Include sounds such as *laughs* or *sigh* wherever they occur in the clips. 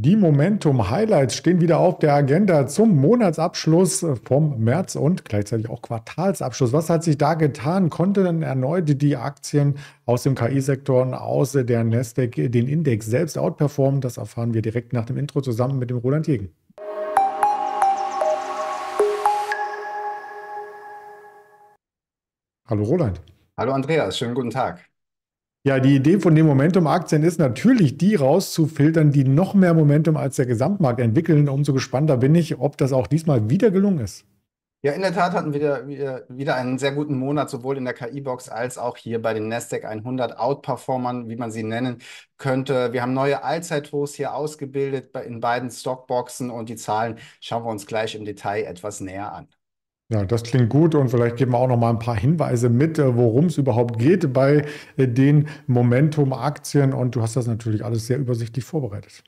Die Momentum Highlights stehen wieder auf der Agenda zum Monatsabschluss vom März und gleichzeitig auch Quartalsabschluss. Was hat sich da getan? Konnten erneut die Aktien aus dem KI-Sektor und aus der Nasdaq den Index selbst outperformen? Das erfahren wir direkt nach dem Intro zusammen mit dem Roland Jegen. Hallo Roland. Hallo Andreas, schönen guten Tag. Ja, die Idee von den Momentum-Aktien ist natürlich, die rauszufiltern, die noch mehr Momentum als der Gesamtmarkt entwickeln. Umso gespannter bin ich, ob das auch diesmal wieder gelungen ist. Ja, in der Tat hatten wir wieder, einen sehr guten Monat, sowohl in der KI-Box als auch hier bei den Nasdaq 100 Outperformern, wie man sie nennen könnte. Wir haben neue Allzeithochs hier ausgebildet in beiden Stockboxen und die Zahlen schauen wir uns gleich im Detail etwas näher an. Ja, das klingt gut und vielleicht geben wir auch noch mal ein paar Hinweise mit, äh, worum es überhaupt geht bei äh, den Momentum-Aktien. Und du hast das natürlich alles sehr übersichtlich vorbereitet.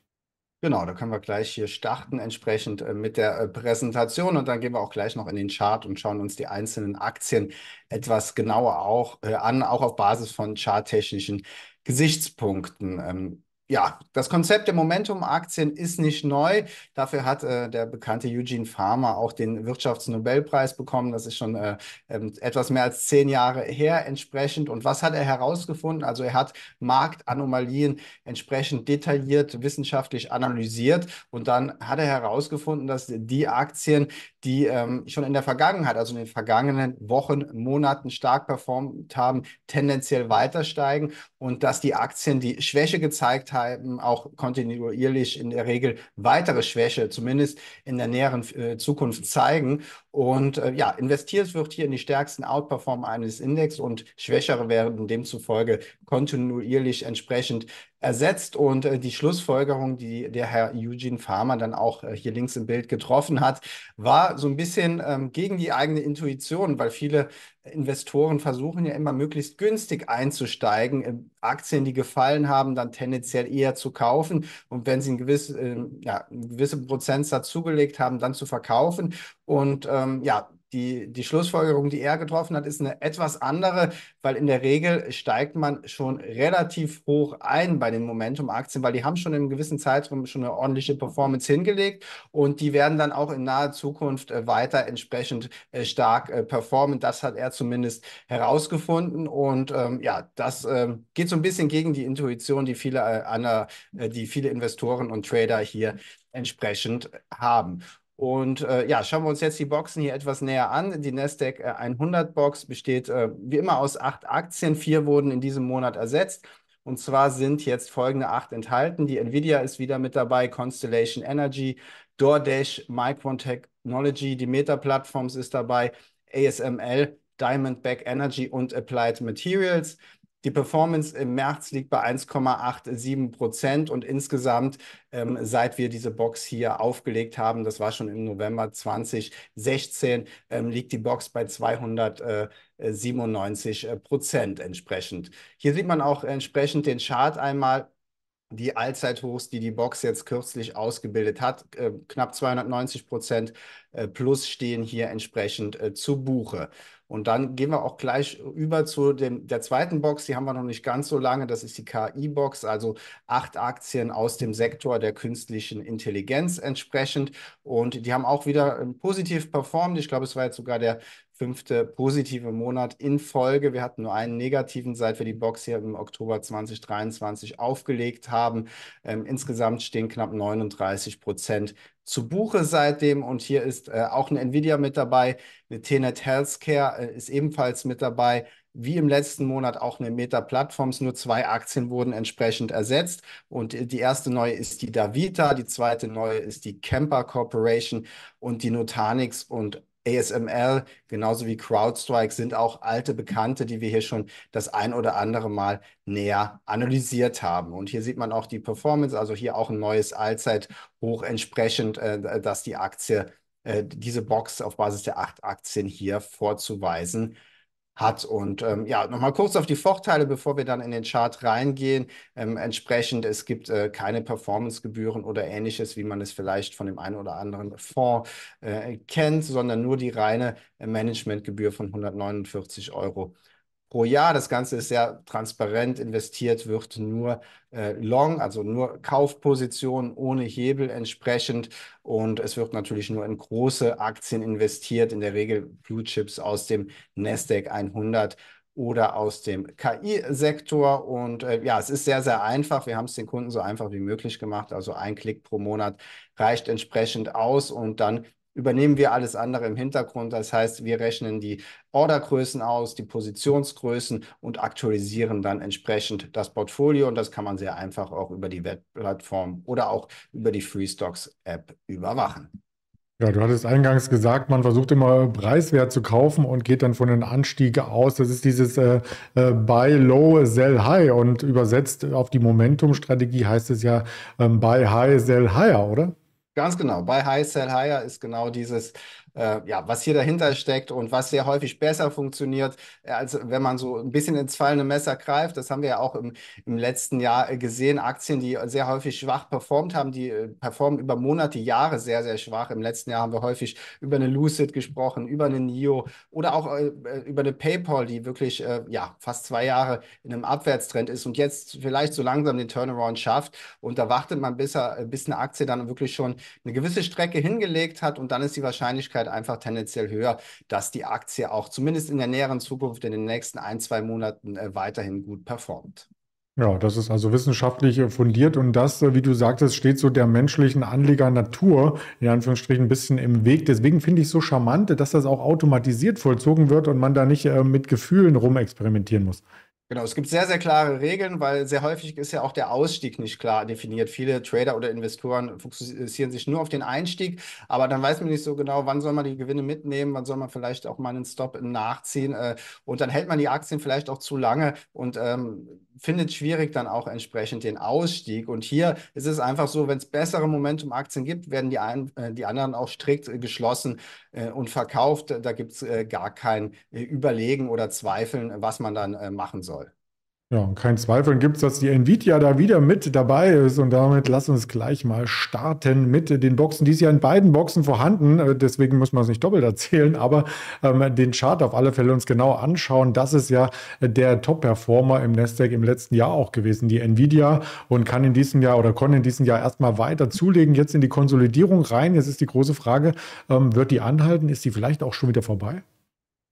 Genau, da können wir gleich hier starten, entsprechend äh, mit der Präsentation. Und dann gehen wir auch gleich noch in den Chart und schauen uns die einzelnen Aktien etwas genauer auch an, auch auf Basis von charttechnischen Gesichtspunkten. Ähm, ja, das Konzept der Momentum-Aktien ist nicht neu. Dafür hat äh, der bekannte Eugene Farmer auch den Wirtschaftsnobelpreis bekommen. Das ist schon äh, ähm, etwas mehr als zehn Jahre her entsprechend. Und was hat er herausgefunden? Also er hat Marktanomalien entsprechend detailliert wissenschaftlich analysiert. Und dann hat er herausgefunden, dass die Aktien, die ähm, schon in der Vergangenheit, also in den vergangenen Wochen, Monaten stark performt haben, tendenziell weiter steigen und dass die Aktien, die Schwäche gezeigt haben, Möglichkeiten, auch kontinuierlich in der Regel weitere Schwäche, zumindest in der näheren äh, Zukunft zeigen. Und äh, ja, investiert wird hier in die stärksten Outperform eines Index und Schwächere werden demzufolge kontinuierlich entsprechend ersetzt und äh, die Schlussfolgerung, die der Herr Eugene Farmer dann auch äh, hier links im Bild getroffen hat, war so ein bisschen ähm, gegen die eigene Intuition, weil viele Investoren versuchen ja immer möglichst günstig einzusteigen, ähm, Aktien, die gefallen haben, dann tendenziell eher zu kaufen und wenn sie ein gewiss, äh, ja, einen gewissen Prozentsatz zugelegt haben, dann zu verkaufen und ähm, ja, die, die Schlussfolgerung, die er getroffen hat, ist eine etwas andere, weil in der Regel steigt man schon relativ hoch ein bei den Momentum-Aktien, weil die haben schon in einem gewissen Zeitraum schon eine ordentliche Performance hingelegt und die werden dann auch in naher Zukunft äh, weiter entsprechend äh, stark äh, performen. Das hat er zumindest herausgefunden und ähm, ja, das ähm, geht so ein bisschen gegen die Intuition, die viele, äh, die viele Investoren und Trader hier entsprechend haben. Und äh, ja, schauen wir uns jetzt die Boxen hier etwas näher an. Die Nasdaq 100 äh, Box besteht äh, wie immer aus acht Aktien. Vier wurden in diesem Monat ersetzt. Und zwar sind jetzt folgende acht enthalten. Die Nvidia ist wieder mit dabei, Constellation Energy, DoorDash, Micron Technology, die Meta Platforms ist dabei, ASML, Diamondback Energy und Applied Materials. Die Performance im März liegt bei 1,87 Prozent und insgesamt, ähm, seit wir diese Box hier aufgelegt haben, das war schon im November 2016, ähm, liegt die Box bei 297 äh, Prozent entsprechend. Hier sieht man auch entsprechend den Chart einmal die Allzeithochs, die die Box jetzt kürzlich ausgebildet hat, äh, knapp 290 Prozent äh, plus stehen hier entsprechend äh, zu Buche. Und dann gehen wir auch gleich über zu dem, der zweiten Box, die haben wir noch nicht ganz so lange, das ist die KI-Box, also acht Aktien aus dem Sektor der künstlichen Intelligenz entsprechend. Und die haben auch wieder ähm, positiv performt. Ich glaube, es war jetzt sogar der fünfte positive Monat in Folge. Wir hatten nur einen negativen, seit wir die Box hier im Oktober 2023 aufgelegt haben. Ähm, insgesamt stehen knapp 39 Prozent zu Buche seitdem. Und hier ist äh, auch eine Nvidia mit dabei. Eine TNet Healthcare äh, ist ebenfalls mit dabei. Wie im letzten Monat auch eine Meta Plattforms. Nur zwei Aktien wurden entsprechend ersetzt. Und äh, die erste neue ist die Davita, die zweite neue ist die Camper Corporation und die Nutanix und ASML genauso wie CrowdStrike sind auch alte Bekannte, die wir hier schon das ein oder andere Mal näher analysiert haben. Und hier sieht man auch die Performance, also hier auch ein neues Allzeithoch entsprechend, äh, dass die Aktie äh, diese Box auf Basis der acht Aktien hier vorzuweisen ist hat. Und ähm, ja, nochmal kurz auf die Vorteile, bevor wir dann in den Chart reingehen. Ähm, entsprechend, es gibt äh, keine Performancegebühren oder ähnliches, wie man es vielleicht von dem einen oder anderen Fonds äh, kennt, sondern nur die reine Managementgebühr von 149 Euro pro Jahr. Das Ganze ist sehr transparent investiert, wird nur äh, long, also nur Kaufpositionen ohne Hebel entsprechend. Und es wird natürlich nur in große Aktien investiert, in der Regel Blue Chips aus dem Nasdaq 100 oder aus dem KI-Sektor. Und äh, ja, es ist sehr, sehr einfach. Wir haben es den Kunden so einfach wie möglich gemacht. Also ein Klick pro Monat reicht entsprechend aus und dann übernehmen wir alles andere im Hintergrund. Das heißt, wir rechnen die Ordergrößen aus, die Positionsgrößen und aktualisieren dann entsprechend das Portfolio. Und das kann man sehr einfach auch über die Webplattform oder auch über die Freestocks App überwachen. Ja, du hattest eingangs gesagt, man versucht immer preiswert zu kaufen und geht dann von einem Anstieg aus. Das ist dieses äh, äh, Buy Low, Sell High. Und übersetzt auf die Momentum-Strategie heißt es ja ähm, Buy High, Sell Higher, oder? Ganz genau. Bei High Sell Higher ist genau dieses, äh, ja, was hier dahinter steckt und was sehr häufig besser funktioniert, äh, als wenn man so ein bisschen ins fallende Messer greift. Das haben wir ja auch im, im letzten Jahr äh, gesehen. Aktien, die sehr häufig schwach performt haben, die äh, performen über Monate, Jahre sehr, sehr schwach. Im letzten Jahr haben wir häufig über eine Lucid gesprochen, über eine NIO oder auch äh, über eine PayPal, die wirklich äh, ja, fast zwei Jahre in einem Abwärtstrend ist und jetzt vielleicht so langsam den Turnaround schafft. Und da wartet man, bis, er, bis eine Aktie dann wirklich schon eine gewisse Strecke hingelegt hat und dann ist die Wahrscheinlichkeit, Wahrscheinlichkeit einfach tendenziell höher, dass die Aktie auch zumindest in der näheren Zukunft in den nächsten ein, zwei Monaten äh, weiterhin gut performt. Ja, das ist also wissenschaftlich äh, fundiert und das, äh, wie du sagtest, steht so der menschlichen Anlegernatur in Anführungsstrichen ein bisschen im Weg. Deswegen finde ich es so charmant, dass das auch automatisiert vollzogen wird und man da nicht äh, mit Gefühlen rumexperimentieren muss. Genau, es gibt sehr, sehr klare Regeln, weil sehr häufig ist ja auch der Ausstieg nicht klar definiert. Viele Trader oder Investoren fokussieren sich nur auf den Einstieg, aber dann weiß man nicht so genau, wann soll man die Gewinne mitnehmen, wann soll man vielleicht auch mal einen Stop nachziehen äh, und dann hält man die Aktien vielleicht auch zu lange und ähm, findet schwierig dann auch entsprechend den Ausstieg. Und hier ist es einfach so, wenn es bessere Momentum-Aktien gibt, werden die, ein, äh, die anderen auch strikt äh, geschlossen äh, und verkauft. Da gibt es gar kein Überlegen oder Zweifeln, was man dann machen soll. Ja, und kein Zweifel gibt es, dass die Nvidia da wieder mit dabei ist. Und damit lass uns gleich mal starten mit den Boxen. Die ist ja in beiden Boxen vorhanden, äh, deswegen muss man es nicht doppelt erzählen, aber ähm, den Chart auf alle Fälle uns genau anschauen. Das ist ja der Top-Performer im Nasdaq im letzten Jahr auch gewesen, die Nvidia. Und kann in diesem Jahr oder konnte in diesem Jahr erstmal weiter zulegen, jetzt in die Konsolidierung rein. Jetzt ist die große Frage, ähm, wird die anhalten? Ist die vielleicht auch schon wieder vorbei?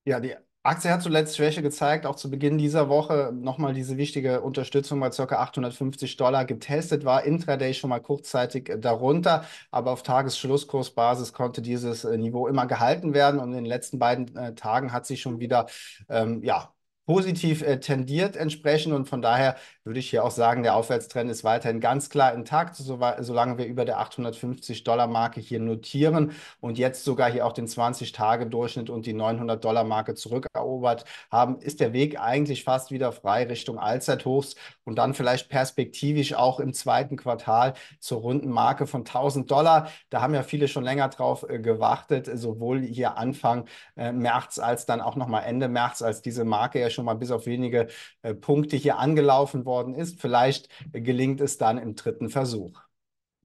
Ja, die Aktie hat zuletzt Schwäche gezeigt, auch zu Beginn dieser Woche nochmal diese wichtige Unterstützung bei ca. 850 Dollar getestet, war intraday schon mal kurzzeitig äh, darunter, aber auf Tagesschlusskursbasis konnte dieses äh, Niveau immer gehalten werden und in den letzten beiden äh, Tagen hat sich schon wieder ähm, ja, positiv äh, tendiert entsprechend Und von daher würde ich hier auch sagen, der Aufwärtstrend ist weiterhin ganz klar intakt, so, solange wir über der 850-Dollar-Marke hier notieren und jetzt sogar hier auch den 20-Tage-Durchschnitt und die 900-Dollar-Marke zurückerobert haben, ist der Weg eigentlich fast wieder frei Richtung Allzeithochs und dann vielleicht perspektivisch auch im zweiten Quartal zur runden Marke von 1000 Dollar. Da haben ja viele schon länger drauf äh, gewartet, sowohl hier Anfang äh, März als dann auch nochmal Ende März, als diese Marke ja schon schon mal bis auf wenige äh, Punkte hier angelaufen worden ist. Vielleicht äh, gelingt es dann im dritten Versuch.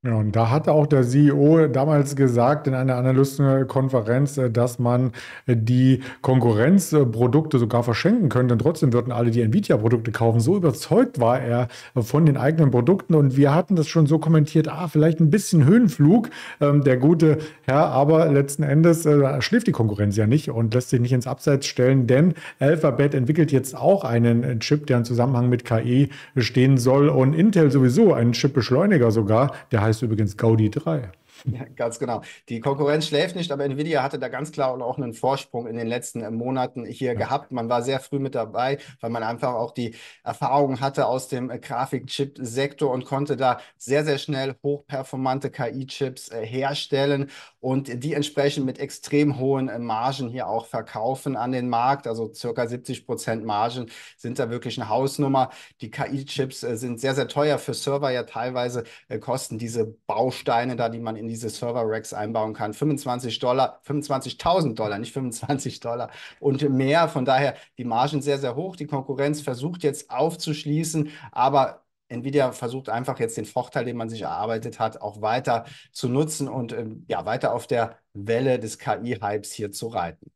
Ja, und da hat auch der CEO damals gesagt in einer Analystenkonferenz, äh, dass man äh, die Konkurrenzprodukte sogar verschenken könnte und trotzdem würden alle die Nvidia-Produkte kaufen. So überzeugt war er von den eigenen Produkten und wir hatten das schon so kommentiert, ah, vielleicht ein bisschen Höhenflug, ähm, der gute Herr, aber letzten Endes äh, schläft die Konkurrenz ja nicht und lässt sich nicht ins Abseits stellen, denn Alphabet entwickelt jetzt auch einen äh, Chip, der im Zusammenhang mit KI e stehen soll und Intel sowieso einen Chip-Beschleuniger sogar, der heißt heißt übrigens Gaudi 3. Ja, ganz genau. Die Konkurrenz schläft nicht, aber Nvidia hatte da ganz klar auch einen Vorsprung in den letzten äh, Monaten hier gehabt. Man war sehr früh mit dabei, weil man einfach auch die Erfahrung hatte aus dem äh, Grafikchip-Sektor und konnte da sehr, sehr schnell hochperformante KI-Chips äh, herstellen und die entsprechend mit extrem hohen Margen hier auch verkaufen an den Markt. Also circa 70 Prozent Margen sind da wirklich eine Hausnummer. Die KI-Chips sind sehr, sehr teuer für Server ja teilweise kosten diese Bausteine da, die man in die diese Server-Racks einbauen kann. 25 Dollar, 25.000 Dollar, nicht 25 Dollar und mehr. Von daher die Margen sehr, sehr hoch. Die Konkurrenz versucht jetzt aufzuschließen, aber Nvidia versucht einfach jetzt den Vorteil, den man sich erarbeitet hat, auch weiter zu nutzen und ähm, ja, weiter auf der Welle des KI-Hypes hier zu reiten.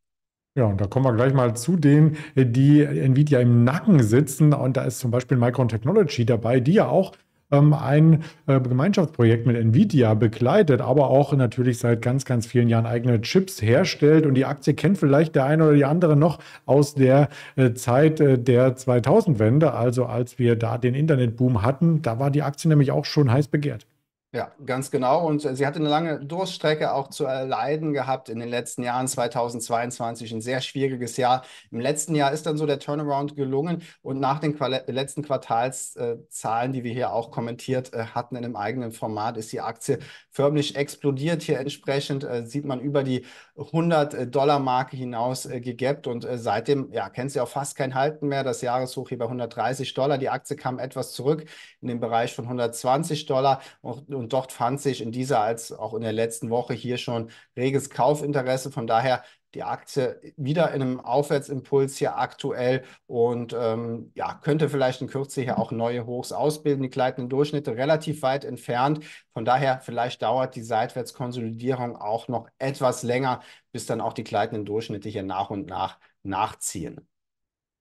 Ja, und da kommen wir gleich mal zu denen, die Nvidia im Nacken sitzen. Und da ist zum Beispiel Micron Technology dabei, die ja auch ähm, ein äh, Gemeinschaftsprojekt mit Nvidia begleitet, aber auch natürlich seit ganz, ganz vielen Jahren eigene Chips herstellt. Und die Aktie kennt vielleicht der eine oder die andere noch aus der äh, Zeit äh, der 2000-Wende, also als wir da den Internetboom hatten. Da war die Aktie nämlich auch schon heiß begehrt. Ja, ganz genau. Und äh, sie hatte eine lange Durststrecke auch zu erleiden gehabt in den letzten Jahren. 2022 ein sehr schwieriges Jahr. Im letzten Jahr ist dann so der Turnaround gelungen und nach den Qual letzten Quartalszahlen, äh, die wir hier auch kommentiert äh, hatten in einem eigenen Format, ist die Aktie förmlich explodiert. Hier entsprechend äh, sieht man über die 100-Dollar-Marke hinaus äh, gegappt und äh, seitdem ja, kennt sie auch fast kein Halten mehr. Das Jahreshoch hier bei 130 Dollar. Die Aktie kam etwas zurück in den Bereich von 120 Dollar und und dort fand sich in dieser als auch in der letzten Woche hier schon reges Kaufinteresse. Von daher die Aktie wieder in einem Aufwärtsimpuls hier aktuell und ähm, ja, könnte vielleicht in Kürze hier auch neue Hochs ausbilden. Die gleitenden Durchschnitte relativ weit entfernt. Von daher, vielleicht dauert die Seitwärtskonsolidierung auch noch etwas länger, bis dann auch die gleitenden Durchschnitte hier nach und nach nachziehen.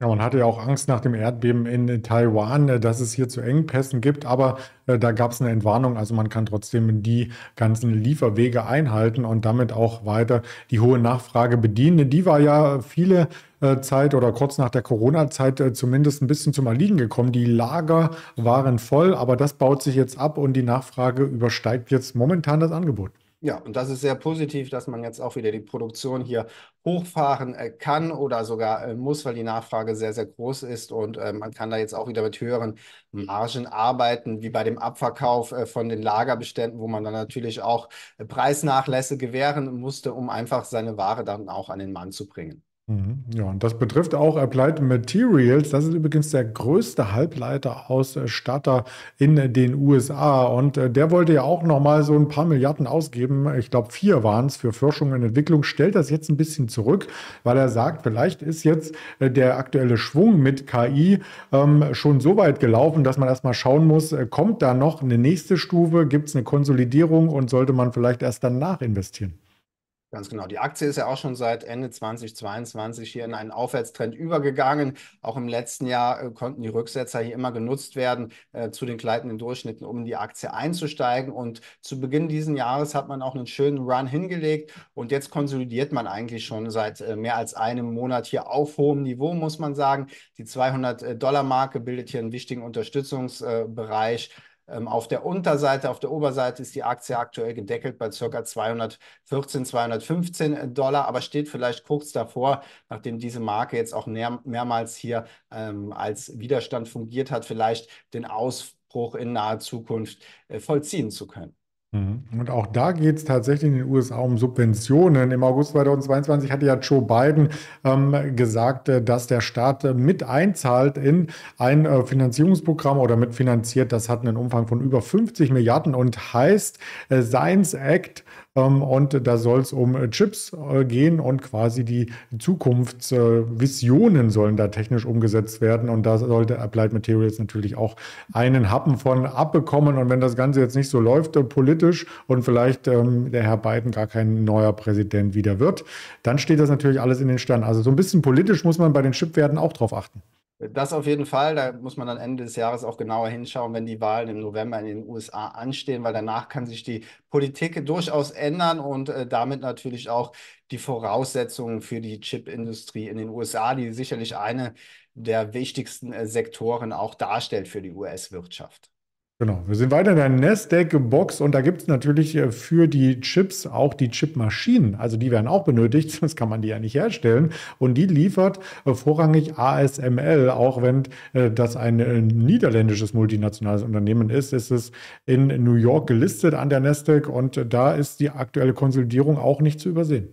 Ja, man hatte ja auch Angst nach dem Erdbeben in Taiwan, äh, dass es hier zu Engpässen gibt, aber äh, da gab es eine Entwarnung. Also man kann trotzdem die ganzen Lieferwege einhalten und damit auch weiter die hohe Nachfrage bedienen. Die war ja viele äh, Zeit oder kurz nach der Corona-Zeit äh, zumindest ein bisschen zum Erliegen gekommen. Die Lager waren voll, aber das baut sich jetzt ab und die Nachfrage übersteigt jetzt momentan das Angebot. Ja, und das ist sehr positiv, dass man jetzt auch wieder die Produktion hier hochfahren äh, kann oder sogar äh, muss, weil die Nachfrage sehr, sehr groß ist und äh, man kann da jetzt auch wieder mit höheren Margen arbeiten, wie bei dem Abverkauf äh, von den Lagerbeständen, wo man dann natürlich auch äh, Preisnachlässe gewähren musste, um einfach seine Ware dann auch an den Mann zu bringen. Mhm. Ja, und das betrifft auch Applied Materials. Das ist übrigens der größte Halbleiterausstatter äh, in den USA. Und äh, der wollte ja auch nochmal so ein paar Milliarden ausgeben. Ich glaube, vier waren es für Forschung und Entwicklung. Stellt das jetzt ein bisschen zurück, weil er sagt, vielleicht ist jetzt äh, der aktuelle Schwung mit KI ähm, schon so weit gelaufen, dass man erstmal schauen muss, kommt da noch eine nächste Stufe? Gibt es eine Konsolidierung und sollte man vielleicht erst danach investieren? Ganz genau. Die Aktie ist ja auch schon seit Ende 2022 hier in einen Aufwärtstrend übergegangen. Auch im letzten Jahr äh, konnten die Rücksetzer hier immer genutzt werden äh, zu den gleitenden Durchschnitten, um in die Aktie einzusteigen. Und zu Beginn dieses Jahres hat man auch einen schönen Run hingelegt. Und jetzt konsolidiert man eigentlich schon seit äh, mehr als einem Monat hier auf hohem Niveau, muss man sagen. Die 200-Dollar-Marke äh, bildet hier einen wichtigen Unterstützungsbereich. Ähm, auf der Unterseite, auf der Oberseite ist die Aktie aktuell gedeckelt bei ca. 214, 215 Dollar, aber steht vielleicht kurz davor, nachdem diese Marke jetzt auch mehr, mehrmals hier ähm, als Widerstand fungiert hat, vielleicht den Ausbruch in naher Zukunft äh, vollziehen zu können. Mhm. Und auch da geht es tatsächlich in den USA um Subventionen. Im August 2022 hatte ja Joe Biden ähm, gesagt, äh, dass der Staat äh, mit einzahlt in ein äh, Finanzierungsprogramm oder mitfinanziert. Das hat einen Umfang von über 50 Milliarden und heißt Science Act ähm, und da soll es um äh, Chips äh, gehen und quasi die Zukunftsvisionen sollen da technisch umgesetzt werden. Und da sollte Applied Materials natürlich auch einen Happen von abbekommen. Und wenn das Ganze jetzt nicht so läuft äh, politisch und vielleicht ähm, der Herr Biden gar kein neuer Präsident wieder wird, dann steht das natürlich alles in den Sternen. Also so ein bisschen politisch muss man bei den Chipwerten auch drauf achten. Das auf jeden Fall. Da muss man dann Ende des Jahres auch genauer hinschauen, wenn die Wahlen im November in den USA anstehen, weil danach kann sich die Politik durchaus ändern und äh, damit natürlich auch die Voraussetzungen für die Chipindustrie in den USA, die sicherlich eine der wichtigsten äh, Sektoren auch darstellt für die US-Wirtschaft. Genau, wir sind weiter in der Nasdaq-Box und da gibt es natürlich äh, für die Chips auch die Chipmaschinen. Also die werden auch benötigt, sonst *laughs* kann man die ja nicht herstellen. Und die liefert äh, vorrangig ASML, auch wenn äh, das ein niederländisches multinationales Unternehmen ist, ist es in New York gelistet an der Nasdaq und da ist die aktuelle Konsolidierung auch nicht zu übersehen.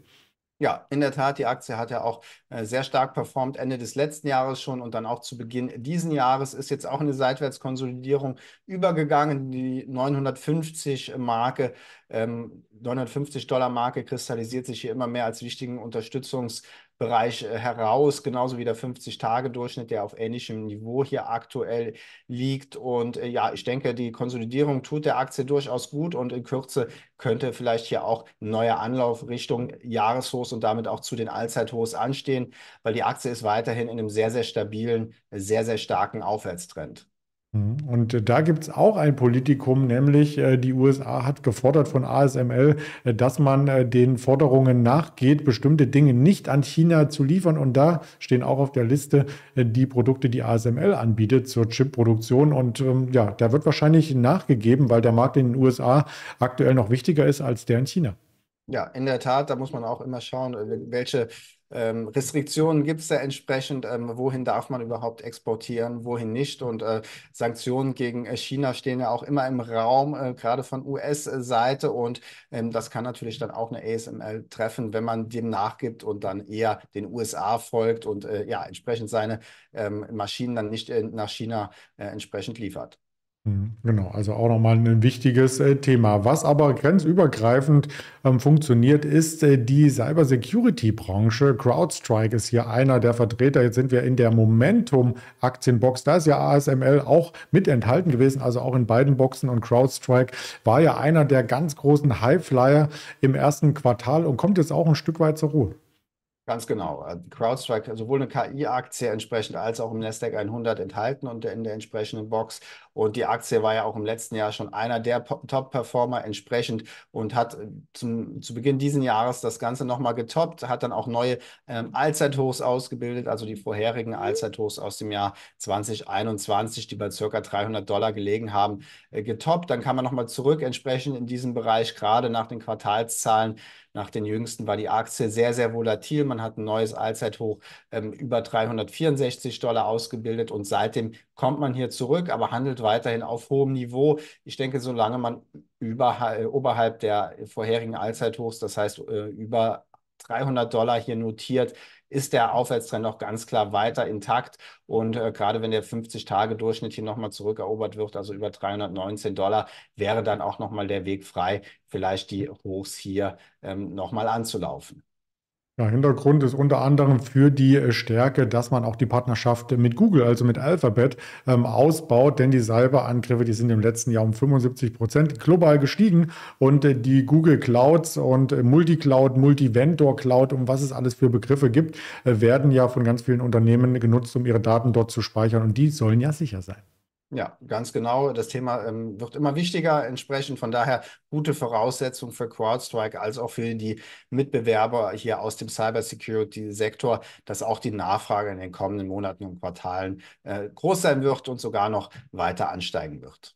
Ja, in der Tat, die Aktie hat ja auch äh, sehr stark performt, Ende des letzten Jahres schon und dann auch zu Beginn diesen Jahres ist jetzt auch eine Seitwärtskonsolidierung übergegangen. Die 950 Marke, ähm, 950 Dollar Marke kristallisiert sich hier immer mehr als wichtigen Unterstützungs- Bereich äh, heraus, genauso wie der 50-Tage-Durchschnitt, der auf ähnlichem Niveau hier aktuell liegt. Und äh, ja, ich denke, die Konsolidierung tut der Aktie durchaus gut und in Kürze könnte vielleicht hier auch ein neuer Anlauf Richtung Jahreshochs und damit auch zu den Allzeithochs anstehen, weil die Aktie ist weiterhin in einem sehr, sehr stabilen, sehr, sehr starken Aufwärtstrend. Mhm. Und äh, da gibt es auch ein Politikum, nämlich äh, die USA hat gefordert von ASML, äh, dass man den Forderungen nachgeht, bestimmte Dinge nicht an China zu liefern. Und da stehen auch auf der Liste die Produkte, die ASML anbietet zur Chipproduktion. Und ähm, ja, da wird wahrscheinlich nachgegeben, weil der Markt in den USA aktuell noch wichtiger ist als der in China. Ja, in der Tat, da muss man auch immer schauen, welche ähm, Restriktionen gibt es da entsprechend, ähm, wohin darf man überhaupt exportieren, wohin nicht. Und äh, Sanktionen gegen äh, China stehen ja auch immer im Raum, äh, gerade von US-Seite. Und ähm, das kann natürlich dann auch eine ASML treffen, wenn man dem nachgibt und dann eher den USA folgt und äh, ja, entsprechend seine ähm, Maschinen dann nicht äh, nach China äh, entsprechend liefert. Mhm, genau, also auch nochmal ein wichtiges äh, Thema. Was aber grenzübergreifend ähm, funktioniert, ist äh, die Cybersecurity-Branche. CrowdStrike ist hier einer der Vertreter. Jetzt sind wir in der Momentum-Aktienbox. Da ist ja ASML auch mit enthalten gewesen, also auch in beiden Boxen. Und CrowdStrike war ja einer der ganz großen Highflyer im ersten Quartal und kommt jetzt auch ein Stück weit zur Ruhe. Ganz genau. Äh, CrowdStrike, äh, sowohl eine KI-Aktie entsprechend als auch im Nasdaq 100 enthalten und in der entsprechenden Box. Und die Aktie war ja auch im letzten Jahr schon einer der Top-Performer entsprechend und hat äh, zum, zu Beginn dieses Jahres das Ganze nochmal getoppt, hat dann auch neue ähm, Allzeithochs ausgebildet, also die vorherigen Allzeithochs aus dem Jahr 2021, die bei circa 300 Dollar gelegen haben, äh, getoppt. Dann kann man nochmal zurück entsprechend in diesem Bereich, gerade nach den Quartalszahlen nach den jüngsten war die Aktie sehr, sehr volatil. Man hat ein neues Allzeithoch ähm, über 364 Dollar ausgebildet und seitdem kommt man hier zurück, aber handelt weiterhin auf hohem Niveau. Ich denke, solange man überhalb, äh, oberhalb der vorherigen Allzeithochs, das heißt äh, über 300 Dollar hier notiert, ist der Aufwärtstrend noch ganz klar weiter intakt. Und äh, gerade wenn der 50-Tage-Durchschnitt hier nochmal zurückerobert wird, also über 319 Dollar, wäre dann auch nochmal der Weg frei, vielleicht die Hochs hier ähm, nochmal anzulaufen. Ja, Hintergrund ist unter anderem für die äh, Stärke, dass man auch die Partnerschaft mit Google, also mit Alphabet, ähm, ausbaut, denn die Cyberangriffe, die sind im letzten Jahr um 75 Prozent global gestiegen und äh, die Google Clouds und äh, Multicloud, Multivendor Cloud, um was es alles für Begriffe gibt, äh, werden ja von ganz vielen Unternehmen genutzt, um ihre Daten dort zu speichern und die sollen ja sicher sein. Ja, ganz genau. Das Thema ähm, wird immer wichtiger. Entsprechend von daher gute Voraussetzung für CrowdStrike als auch für die Mitbewerber hier aus dem Cybersecurity-Sektor, dass auch die Nachfrage in den kommenden Monaten und Quartalen äh, groß sein wird und sogar noch weiter ansteigen wird.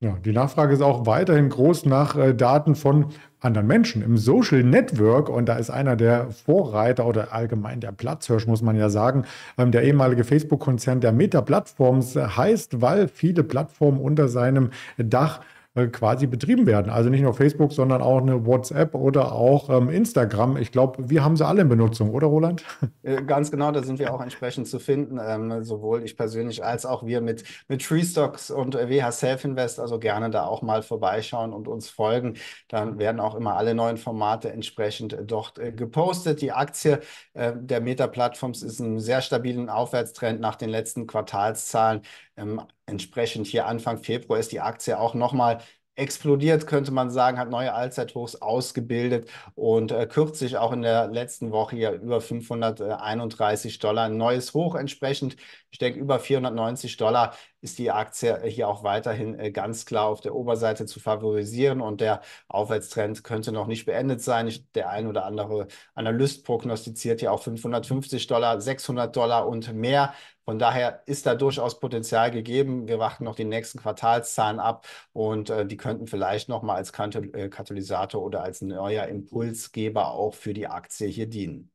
Ja, die Nachfrage ist auch weiterhin groß nach äh, Daten von anderen Menschen im Social Network. Und da ist einer der Vorreiter oder allgemein der Platzhirsch, muss man ja sagen. Ähm, der ehemalige Facebook-Konzern der Meta-Plattforms äh, heißt, weil viele Plattformen unter seinem Dach äh, äh, quasi betrieben werden. Also nicht nur Facebook, sondern auch eine WhatsApp oder auch ähm, Instagram. Ich glaube, wir haben sie alle in Benutzung, oder Roland? *laughs* Äh, ganz genau, da sind wir auch entsprechend zu finden, ähm, sowohl ich persönlich als auch wir mit, mit Treestocks und äh, WH Self Invest. Also gerne da auch mal vorbeischauen und uns folgen. Dann werden auch immer alle neuen Formate entsprechend dort äh, gepostet. Die Aktie äh, der Meta-Plattforms ist in sehr stabilen Aufwärtstrend nach den letzten Quartalszahlen. Ähm, entsprechend hier Anfang Februar ist die Aktie auch nochmal explodiert, könnte man sagen, hat neue Allzeithochs ausgebildet und äh, kürzlich auch in der letzten Woche ja über 531 Dollar ein neues Hoch entsprechend ich denke, über 490 Dollar ist die Aktie hier auch weiterhin äh, ganz klar auf der Oberseite zu favorisieren und der Aufwärtstrend könnte noch nicht beendet sein. Der ein oder andere Analyst prognostiziert ja auch 550 Dollar, 600 Dollar und mehr. Von daher ist da durchaus Potenzial gegeben. Wir warten noch die nächsten Quartalszahlen ab und äh, die könnten vielleicht nochmal als äh, Katalysator oder als neuer Impulsgeber auch für die Aktie hier dienen.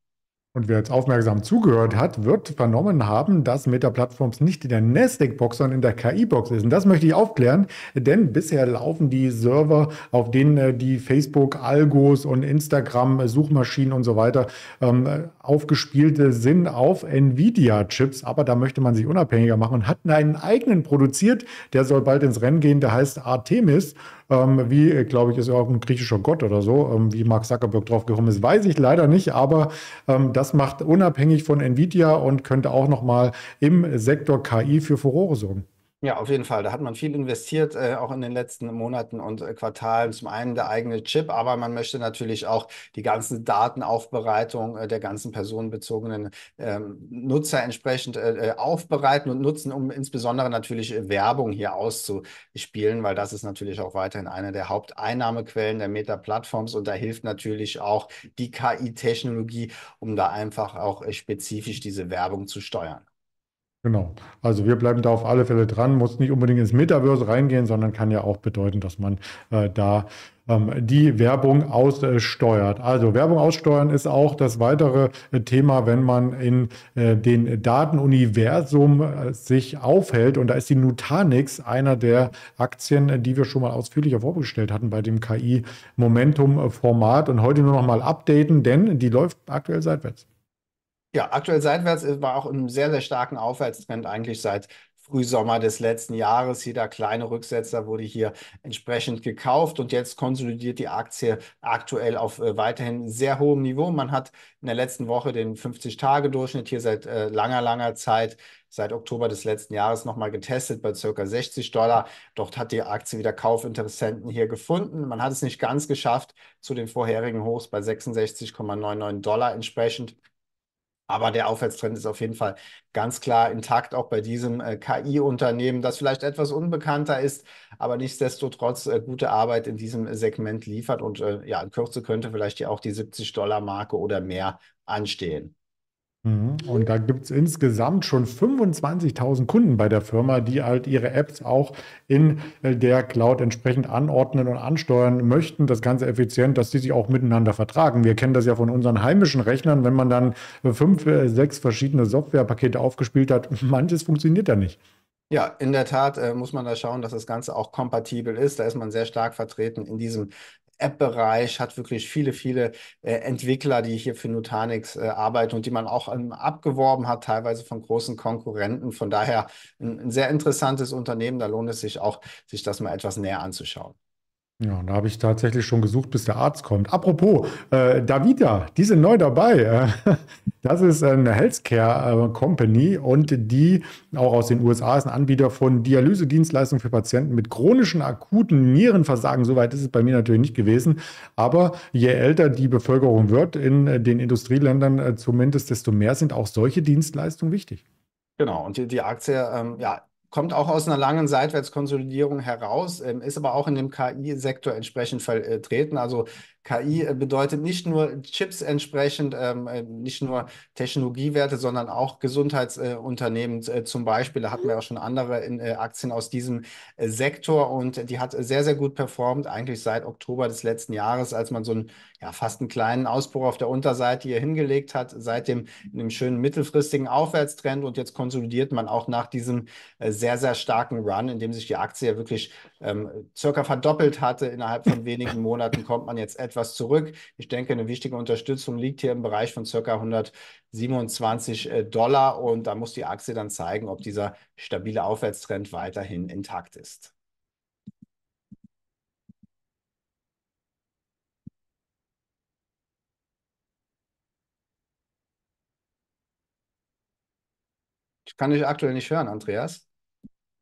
Und wer jetzt aufmerksam zugehört hat, wird vernommen haben, dass Meta plattforms nicht in der Nasdaq-Box, sondern in der KI-Box ist. Und das möchte ich aufklären, denn bisher laufen die Server, auf denen äh, die Facebook-Algos und Instagram-Suchmaschinen äh, und so weiter ähm, äh, aufgespielte sind, auf Nvidia-Chips. Aber da möchte man sich unabhängiger machen und hat einen eigenen produziert, der soll bald ins Rennen gehen, der heißt Artemis. Ähm, wie, glaube ich, ist auch ein griechischer Gott oder so. Ähm, wie Mark Zuckerberg draufgekommen ist, weiß ich leider nicht, aber ähm, das das macht unabhängig von Nvidia und könnte auch nochmal im Sektor KI für Furore sorgen. Ja, auf jeden Fall. Da hat man viel investiert, äh, auch in den letzten Monaten und äh, Quartalen. Zum einen der eigene Chip, aber man möchte natürlich auch die ganzen Datenaufbereitung äh, der ganzen personenbezogenen ähm, Nutzer entsprechend äh, äh, aufbereiten und nutzen, um insbesondere natürlich äh, Werbung hier auszuspielen, weil das ist natürlich auch weiterhin eine der Haupteinnahmequellen der Meta-Plattforms und da hilft natürlich auch die KI-Technologie, um da einfach auch spezifisch diese Werbung zu steuern. Genau. Also wir bleiben da auf alle Fälle dran, muss nicht unbedingt ins Metaverse reingehen, sondern kann ja auch bedeuten, dass man äh, da ähm, die Werbung aussteuert. Also Werbung aussteuern ist auch das weitere äh, Thema, wenn man in äh, den Datenuniversum äh, sich aufhält. Und da ist die Nutanix einer der Aktien, äh, die wir schon mal ausführlicher vorgestellt hatten bei dem KI Momentum Format. Und heute nur noch mal updaten, denn die läuft aktuell seitwärts. Ja, aktuell seitwärts war auch in einem sehr, sehr starken Aufwärtstrend eigentlich seit Frühsommer des letzten Jahres. Jeder kleine Rücksetzer wurde hier entsprechend gekauft und jetzt konsolidiert die Aktie aktuell auf äh, weiterhin sehr hohem Niveau. Man hat in der letzten Woche den 50-Tage-Durchschnitt hier seit äh, langer, langer Zeit seit Oktober des letzten Jahres nochmal getestet bei circa 60 Dollar. Dort hat die Aktie wieder Kaufinteressenten hier gefunden. Man hat es nicht ganz geschafft zu den vorherigen Hochs bei 66,99 Dollar entsprechend. Aber der Aufwärtstrend ist auf jeden Fall ganz klar intakt, auch bei diesem äh, KI-Unternehmen, das vielleicht etwas unbekannter ist, aber nichtsdestotrotz äh, gute Arbeit in diesem Segment liefert. Und äh, ja, in Kürze könnte vielleicht ja auch die 70-Dollar-Marke oder mehr anstehen. Mhm. Und da gibt es insgesamt schon 25.000 Kunden bei der Firma, die halt ihre Apps auch in äh, der Cloud entsprechend anordnen und ansteuern möchten, das Ganze effizient, dass die sich auch miteinander vertragen. Wir kennen das ja von unseren heimischen Rechnern, wenn man dann fünf, äh, sechs verschiedene Softwarepakete aufgespielt hat, *laughs* manches funktioniert da nicht. Ja, in der Tat äh, muss man da schauen, dass das Ganze auch kompatibel ist. Da ist man sehr stark vertreten in diesem App-Bereich, hat wirklich viele, viele äh, Entwickler, die hier für Nutanix äh, arbeiten und die man auch ähm, abgeworben hat, teilweise von großen Konkurrenten. Von daher ein, ein sehr interessantes Unternehmen, da lohnt es sich auch, sich das mal etwas näher anzuschauen. Ja, da habe ich tatsächlich schon gesucht, bis der Arzt kommt. Apropos, äh, Davida, die sind neu dabei. Äh, *laughs* das ist eine Healthcare äh, Company und die auch aus den USA ist ein Anbieter von Dialysedienstleistungen für Patienten mit chronischen akuten Nierenversagen. Soweit ist es bei mir natürlich nicht gewesen. Aber je älter die Bevölkerung wird in äh, den Industrieländern zumindest, desto mehr sind auch solche Dienstleistungen wichtig. Genau, und die, die Aktie ähm, ja, kommt auch aus einer langen Seitwärtskonsolidierung heraus, ähm, ist aber auch in dem KI-Sektor entsprechend vertreten. Also KI äh, bedeutet nicht nur Chips entsprechend, ähm, äh, nicht nur Technologiewerte, sondern auch Gesundheitsunternehmen äh, zum Beispiel. Da hatten wir auch schon andere in, äh, Aktien aus diesem äh, Sektor und die hat sehr, sehr gut performt, eigentlich seit Oktober des letzten Jahres, als man so einen ja, fast einen kleinen Ausbruch auf der Unterseite hier hingelegt hat, seitdem in einem schönen mittelfristigen Aufwärtstrend und jetzt konsolidiert man auch nach diesem äh, sehr, sehr starken Run, in dem sich die Aktie ja wirklich ähm, circa verdoppelt hatte innerhalb von wenigen *laughs* Monaten, kommt man jetzt etwas zurück. Ich denke, eine wichtige Unterstützung liegt hier im Bereich von circa 127 äh, Dollar und da muss die Aktie dann zeigen, ob dieser stabile Aufwärtstrend weiterhin intakt ist. Ich kann dich aktuell nicht hören, Andreas.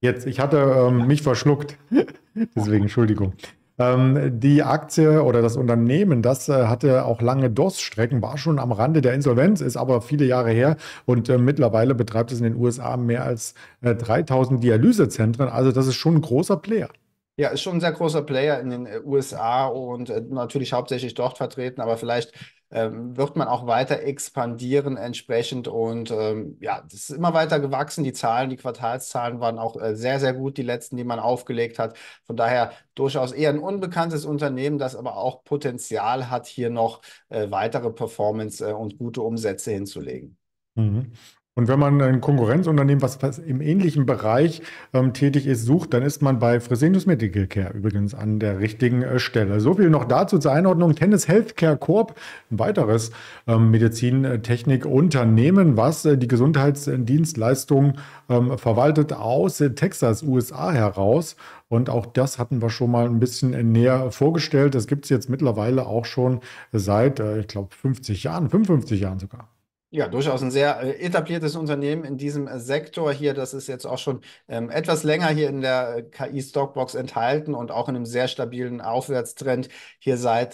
Jetzt, ich hatte ähm, mich verschluckt. *laughs* Deswegen, Entschuldigung. Ähm, die Aktie oder das Unternehmen, das äh, hatte auch lange DOS-Strecken, war schon am Rande der Insolvenz, ist aber viele Jahre her und äh, mittlerweile betreibt es in den USA mehr als äh, 3000 Dialysezentren. Also, das ist schon ein großer Player. Ja, ist schon ein sehr großer Player in den äh, USA und äh, natürlich hauptsächlich dort vertreten, aber vielleicht ähm, wird man auch weiter expandieren entsprechend. Und ähm, ja, das ist immer weiter gewachsen. Die Zahlen, die Quartalszahlen waren auch äh, sehr, sehr gut, die letzten, die man aufgelegt hat. Von daher durchaus eher ein unbekanntes Unternehmen, das aber auch Potenzial hat, hier noch äh, weitere Performance äh, und gute Umsätze hinzulegen. Mhm. Und wenn man ein Konkurrenzunternehmen, was, was im ähnlichen Bereich ähm, tätig ist, sucht, dann ist man bei Fresenius Medical Care übrigens an der richtigen äh, Stelle. So viel noch dazu zur Einordnung. Tennis Healthcare Corp, ein weiteres ähm, Medizintechnikunternehmen, was äh, die Gesundheitsdienstleistungen ähm, verwaltet aus äh, Texas, USA heraus. Und auch das hatten wir schon mal ein bisschen näher vorgestellt. Das gibt es jetzt mittlerweile auch schon seit, äh, ich glaube, 50 Jahren, 55 Jahren sogar. Ja, durchaus ein sehr äh, etabliertes Unternehmen in diesem äh, Sektor hier. Das ist jetzt auch schon ähm, etwas länger hier in der äh, KI-Stockbox enthalten und auch in einem sehr stabilen Aufwärtstrend hier seit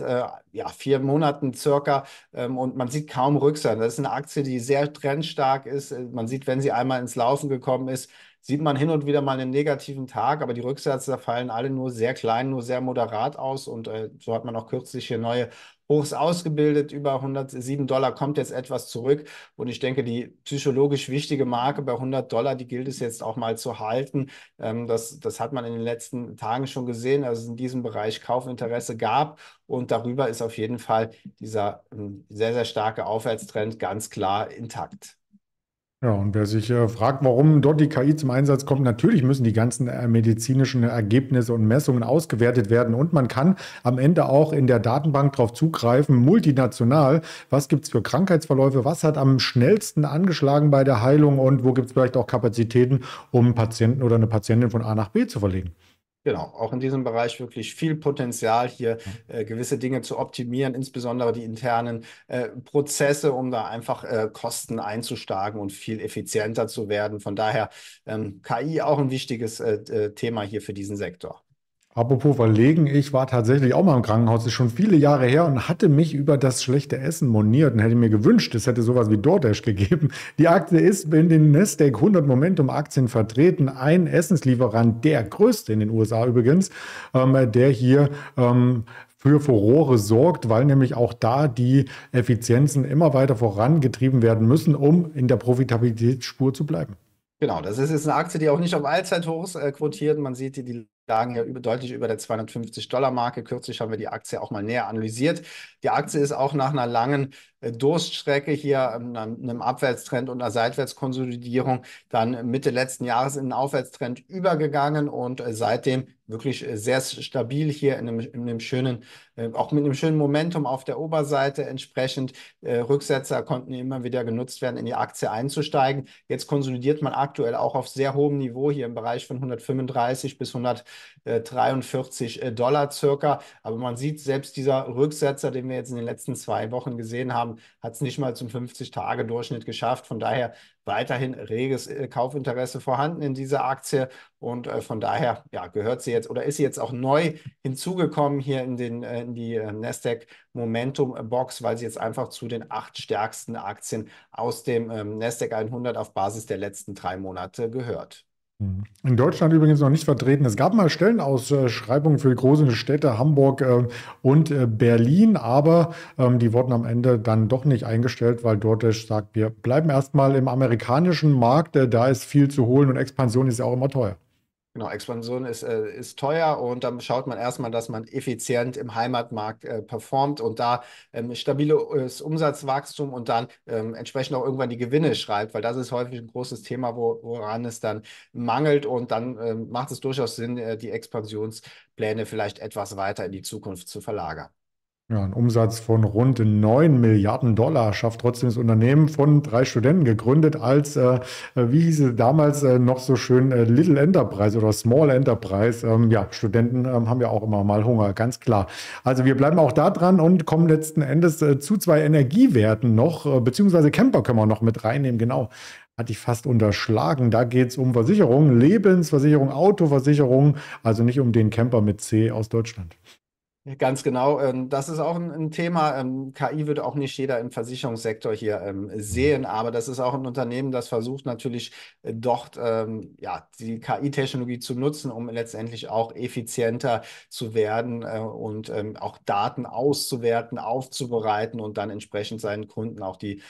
ja, vier Monaten circa. Ähm, und man sieht kaum Rückstand. Das ist eine Aktie, die sehr trendstark ist. Man sieht, wenn sie einmal ins Laufen gekommen ist, sieht man hin und wieder mal einen negativen Tag, aber die Rücksätze fallen alle nur sehr klein, nur sehr moderat aus. Und äh, so hat man auch kürzlich hier neue hochs ausgebildet, über 107 Dollar kommt jetzt etwas zurück. Und ich denke, die psychologisch wichtige Marke bei 100 Dollar, die gilt es jetzt auch mal zu halten. Ähm, das, das hat man in den letzten Tagen schon gesehen, dass es in diesem Bereich Kaufinteresse gab. Und darüber ist auf jeden Fall dieser ähm, sehr, sehr starke Aufwärtstrend ganz klar intakt. Ja, und wer sich äh, fragt, warum dort die KI zum Einsatz kommt, natürlich müssen die ganzen äh, medizinischen Ergebnisse und Messungen ausgewertet werden und man kann am Ende auch in der Datenbank darauf zugreifen, multinational, was gibt es für Krankheitsverläufe, was hat am schnellsten angeschlagen bei der Heilung und wo gibt es vielleicht auch Kapazitäten, um Patienten oder eine Patientin von A nach B zu verlegen. Genau, auch in diesem Bereich wirklich viel Potenzial, hier äh, gewisse Dinge zu optimieren, insbesondere die internen äh, Prozesse, um da einfach äh, Kosten einzuschlagen und viel effizienter zu werden. Von daher ähm, KI auch ein wichtiges äh, äh, Thema hier für diesen Sektor. Apropos verlegen, ich war tatsächlich auch mal im Krankenhaus, das ist schon viele Jahre her und hatte mich über das schlechte Essen moniert und hätte mir gewünscht, es hätte sowas wie DoorDash gegeben. Die Aktie ist in den Nasdaq 100 Momentum Aktien vertreten. Ein Essenslieferant, der größte in den USA übrigens, ähm, der hier ähm, für Furore sorgt, weil nämlich auch da die Effizienzen immer weiter vorangetrieben werden müssen, um in der Profitabilitätsspur zu bleiben. Genau, das ist jetzt eine Aktie, die auch nicht auf Allzeithochs äh, quotiert. Man sieht, die, die lagen ja über, deutlich über der 250-Dollar-Marke. Kürzlich haben wir die Aktie auch mal näher analysiert. Die Aktie ist auch nach einer langen äh, Durststrecke hier, einem Abwärtstrend und einer Seitwärtskonsolidierung, dann Mitte letzten Jahres in einen Aufwärtstrend übergegangen und äh, seitdem wirklich äh, sehr stabil hier in einem, in einem schönen, auch mit einem schönen Momentum auf der Oberseite entsprechend. Rücksetzer konnten immer wieder genutzt werden, in die Aktie einzusteigen. Jetzt konsolidiert man aktuell auch auf sehr hohem Niveau hier im Bereich von 135 bis 143 Dollar circa. Aber man sieht selbst dieser Rücksetzer, den wir jetzt in den letzten zwei Wochen gesehen haben, haben, hat es nicht mal zum 50-Tage-Durchschnitt geschafft. Von daher weiterhin reges äh, Kaufinteresse vorhanden in dieser Aktie und äh, von daher ja, gehört sie jetzt oder ist sie jetzt auch neu hinzugekommen hier in, den, äh, in die äh, Nasdaq Momentum Box, weil sie jetzt einfach zu den acht stärksten Aktien aus dem ähm, Nasdaq 100 auf Basis der letzten drei Monate gehört. Mhm. In Deutschland übrigens noch nicht vertreten. Es gab mal Stellenausschreibungen für große Städte Hamburg äh, und äh, Berlin, aber ähm, die wurden am Ende dann doch nicht eingestellt, weil dort sagt, wir bleiben erstmal im amerikanischen Markt, äh, da ist viel zu holen und Expansion ist ja auch immer teuer. Genau, Expansion ist, äh, ist teuer und dann schaut man erstmal, dass man effizient im Heimatmarkt äh, performt und da ähm, stabiles Umsatzwachstum und dann ähm, entsprechend auch irgendwann die Gewinne schreibt, weil das ist häufig ein großes Thema, wo, woran es dann mangelt und dann ähm, macht es durchaus Sinn, äh, die Expansionspläne vielleicht etwas weiter in die Zukunft zu verlagern. Ja, ein Umsatz von rund 9 Milliarden Dollar schafft trotzdem das Unternehmen von drei Studenten, gegründet als, äh, wie hieß es damals äh, noch so schön, äh, Little Enterprise oder Small Enterprise. Ähm, ja, Studenten ähm, haben ja auch immer mal Hunger, ganz klar. Also wir bleiben auch da dran und kommen letzten Endes äh, zu zwei Energiewerten noch, äh, beziehungsweise Camper können wir noch mit reinnehmen, genau hatte ich fast unterschlagen. Da geht es um Versicherungen, Lebensversicherung, Autoversicherung, also nicht um den Camper mit C aus Deutschland. Ganz genau. Ähm, das ist auch ein Thema. Ähm, KI wird auch nicht jeder im Versicherungssektor hier ähm, sehen, aber das ist auch ein Unternehmen, das versucht natürlich äh, dort ja, die KI-Technologie zu nutzen, um letztendlich auch effizienter zu werden äh, und auch Daten auszuwerten, aufzubereiten und dann entsprechend seinen Kunden auch die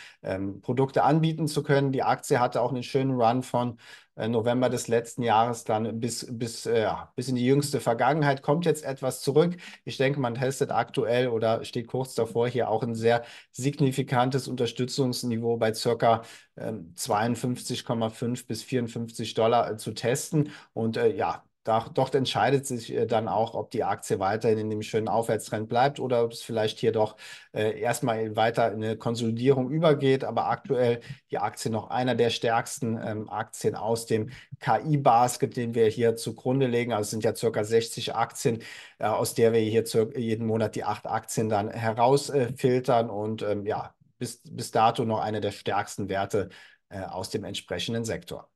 Produkte anbieten zu können. Die Aktie hatte auch einen schönen Run von äh, November des letzten Jahres dann bis, bis, äh, ja, bis in die jüngste Vergangenheit. Kommt jetzt etwas zurück. Ich denke, man testet aktuell oder steht kurz davor hier auch ein sehr signifikantes Unterstützungsniveau bei circa 52,5 ähm, bis 54 Dollar äh, zu testen. Und äh, ja, dort entscheidet sich äh, dann auch, ob die Aktie weiterhin in dem schönen Aufwärtstrend bleibt oder ob es vielleicht hier doch äh, erstmal weiter in eine Konsolidierung übergeht. Aber aktuell die Aktie noch einer der stärksten ähm, Aktien aus dem KI-Basket, den wir hier zugrunde legen. Also es sind ja circa 60 Aktien, äh, aus der wir hier jeden Monat die acht Aktien dann herausfiltern und ähm, ja, bis, bis dato noch einer der stärksten Werte aus dem entsprechenden Sektor.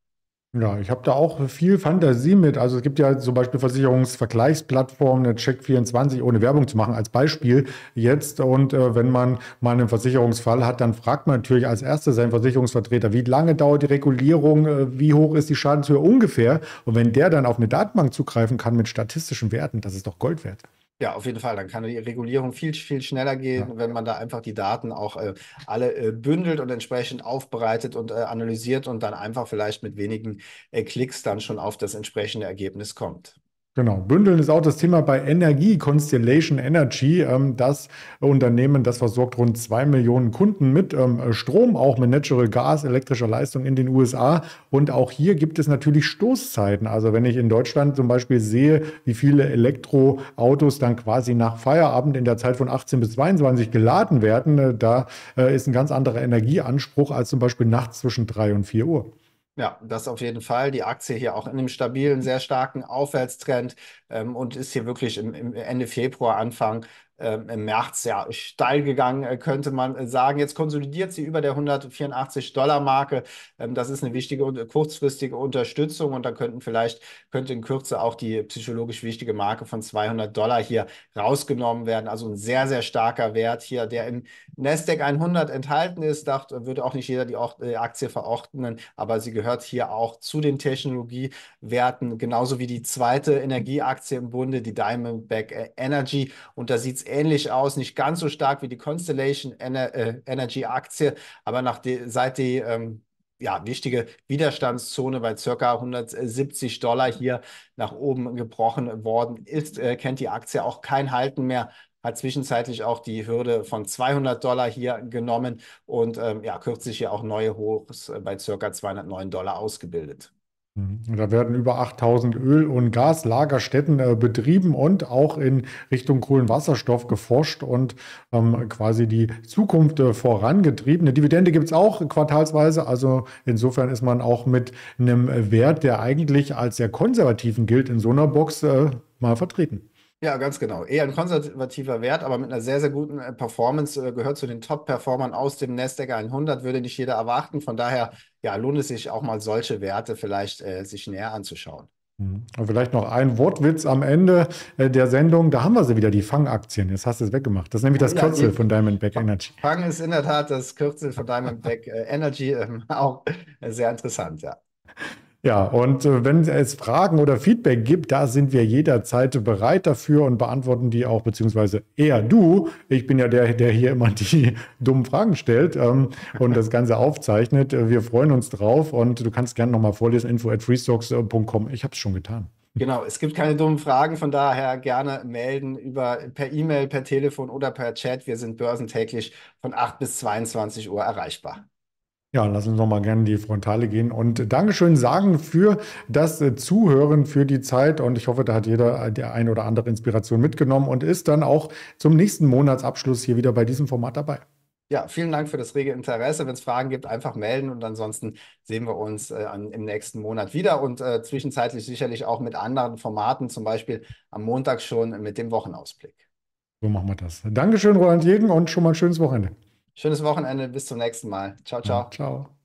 Ja, ich habe da auch viel Fantasie mit. Also es gibt ja zum Beispiel Versicherungsvergleichsplattformen, eine Check24, ohne Werbung zu machen, als Beispiel jetzt. Und äh, wenn man mal einen Versicherungsfall hat, dann fragt man natürlich als erstes seinen Versicherungsvertreter, wie lange dauert die Regulierung, äh, wie hoch ist die Schadenshöhe ungefähr. Und wenn der dann auf eine Datenbank zugreifen kann mit statistischen Werten, das ist doch Gold wert. Ja, auf jeden Fall. Dann kann die Regulierung viel, viel schneller gehen, ja. wenn man da einfach die Daten auch äh, alle äh, bündelt und entsprechend aufbereitet und äh, analysiert und dann einfach vielleicht mit wenigen äh, Klicks dann schon auf das entsprechende Ergebnis kommt. Genau, Bündeln ist auch das Thema bei Energie. Constellation Energy, ähm, das Unternehmen, das versorgt rund zwei Millionen Kunden mit ähm, Strom, auch mit Natural Gas, elektrischer Leistung in den USA. Und auch hier gibt es natürlich Stoßzeiten. Also wenn ich in Deutschland zum Beispiel sehe, wie viele Elektroautos dann quasi nach Feierabend in der Zeit von 18 bis 22 geladen werden, äh, da äh, ist ein ganz anderer Energieanspruch als zum Beispiel nachts zwischen drei und vier Uhr. Ja, das auf jeden Fall. Die Aktie hier auch in einem stabilen, sehr starken Aufwärtstrend ähm, und ist hier wirklich im, im Ende Februar, Anfang ähm, im März ja steil gegangen, äh, könnte man äh, sagen. Jetzt konsolidiert sie über der 184-Dollar-Marke. Ähm, das ist eine wichtige und äh, kurzfristige Unterstützung und da könnten vielleicht, könnte in Kürze auch die psychologisch wichtige Marke von 200 Dollar hier rausgenommen werden. Also ein sehr, sehr starker Wert hier, der im Nasdaq 100 enthalten ist. Da würde auch nicht jeder die Aktie verordnen, aber sie gehört hier auch zu den Technologiewerten, genauso wie die zweite Energieaktie im Bunde, die Diamondback Energy. Und da sieht es ähnlich aus, nicht ganz so stark wie die Constellation Ener äh, Energy Aktie, aber nach die, seit die ähm, ja, wichtige Widerstandszone bei circa 170 Dollar hier nach oben gebrochen worden ist, äh, kennt die Aktie auch kein Halten mehr hat zwischenzeitlich auch die Hürde von 200 Dollar hier genommen und ähm, ja, kürzlich hier auch neue Hochs äh, bei circa 209 Dollar ausgebildet. Mhm. Da werden über 8000 Öl- und Gaslagerstätten äh, betrieben und auch in Richtung Kohlenwasserstoff geforscht und ähm, quasi die Zukunft äh, vorangetrieben. Eine Dividende gibt es auch quartalsweise, also insofern ist man auch mit einem Wert, der eigentlich als sehr konservativen gilt, in so einer Box äh, mal vertreten. Ja, ganz genau. Eher ein konservativer Wert, aber mit einer sehr, sehr guten äh, Performance äh, gehört zu den Top-Performern aus dem Nasdaq 100, würde nicht jeder erwarten. Von daher ja, lohnt es sich auch mal solche Werte vielleicht äh, sich näher anzuschauen. Mhm. Und vielleicht noch ein Wortwitz am Ende äh, der Sendung. Da haben wir sie wieder, die Fang-Aktien. Jetzt hast du es weggemacht. Das ist nämlich das Kürzel von Diamondback Energy. Fang ist in der Tat das Kürzel von Diamondback äh, Energy. Ähm, *laughs* auch sehr interessant, ja. Ja, und äh, wenn es Fragen oder Feedback gibt, da sind wir jederzeit bereit dafür und beantworten die auch, beziehungsweise eher du. Ich bin ja der, der hier immer die *laughs* dummen Fragen stellt ähm, und das Ganze aufzeichnet. Äh, wir freuen uns drauf und du kannst gerne nochmal vorlesen, info at freestocks.com. Ich habe es schon getan. Genau, es gibt keine dummen Fragen, von daher gerne melden über per E-Mail, per Telefon oder per Chat. Wir sind börsentäglich von 8 bis 22 Uhr erreichbar. Ja, lass uns nochmal gerne in die Frontale gehen und Dankeschön sagen für das äh, Zuhören, für die Zeit. Und ich hoffe, da hat jeder äh, die ein oder andere Inspiration mitgenommen und ist dann auch zum nächsten Monatsabschluss hier wieder bei diesem Format dabei. Ja, vielen Dank für das rege Interesse. Wenn es Fragen gibt, einfach melden und ansonsten sehen wir uns äh, an, im nächsten Monat wieder und äh, zwischenzeitlich sicherlich auch mit anderen Formaten, zum Beispiel am Montag schon mit dem Wochenausblick. So machen wir das. Dankeschön, Roland Jeden, und schon mal ein schönes Wochenende. Schönes Wochenende, bis zum nächsten Mal. Ciao, ciao. Ciao.